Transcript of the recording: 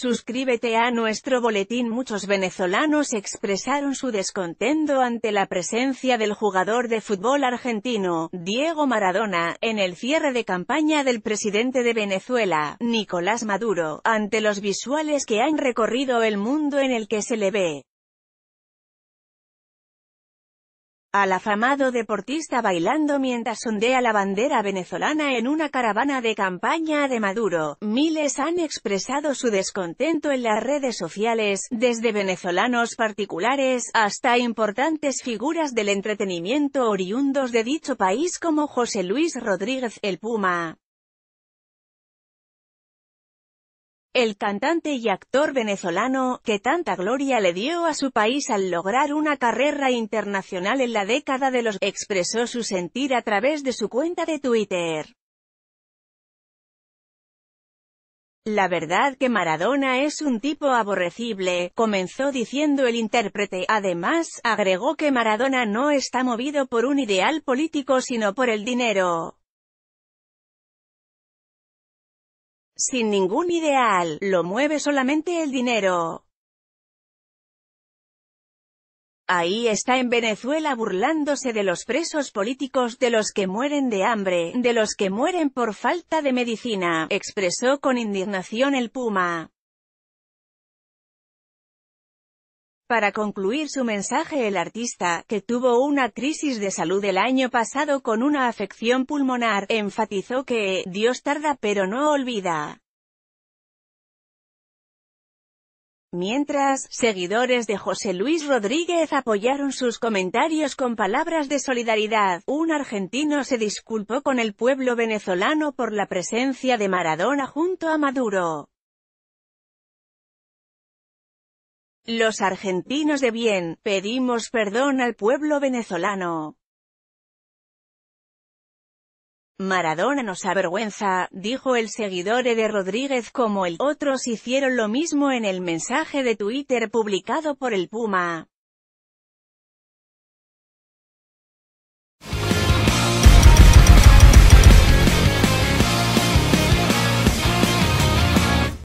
Suscríbete a nuestro boletín Muchos venezolanos expresaron su descontento ante la presencia del jugador de fútbol argentino, Diego Maradona, en el cierre de campaña del presidente de Venezuela, Nicolás Maduro, ante los visuales que han recorrido el mundo en el que se le ve al afamado deportista bailando mientras sondea la bandera venezolana en una caravana de campaña de Maduro. Miles han expresado su descontento en las redes sociales, desde venezolanos particulares hasta importantes figuras del entretenimiento oriundos de dicho país como José Luis Rodríguez, el Puma. el cantante y actor venezolano, que tanta gloria le dio a su país al lograr una carrera internacional en la década de los, expresó su sentir a través de su cuenta de Twitter. La verdad que Maradona es un tipo aborrecible, comenzó diciendo el intérprete. Además, agregó que Maradona no está movido por un ideal político sino por el dinero. sin ningún ideal, lo mueve solamente el dinero. Ahí está en Venezuela burlándose de los presos políticos, de los que mueren de hambre, de los que mueren por falta de medicina, expresó con indignación el Puma. Para concluir su mensaje el artista, que tuvo una crisis de salud el año pasado con una afección pulmonar, enfatizó que, Dios tarda pero no olvida. Mientras, seguidores de José Luis Rodríguez apoyaron sus comentarios con palabras de solidaridad, un argentino se disculpó con el pueblo venezolano por la presencia de Maradona junto a Maduro. Los argentinos de bien, pedimos perdón al pueblo venezolano. Maradona nos avergüenza, dijo el seguidor de Rodríguez como el otros hicieron lo mismo en el mensaje de Twitter publicado por el Puma.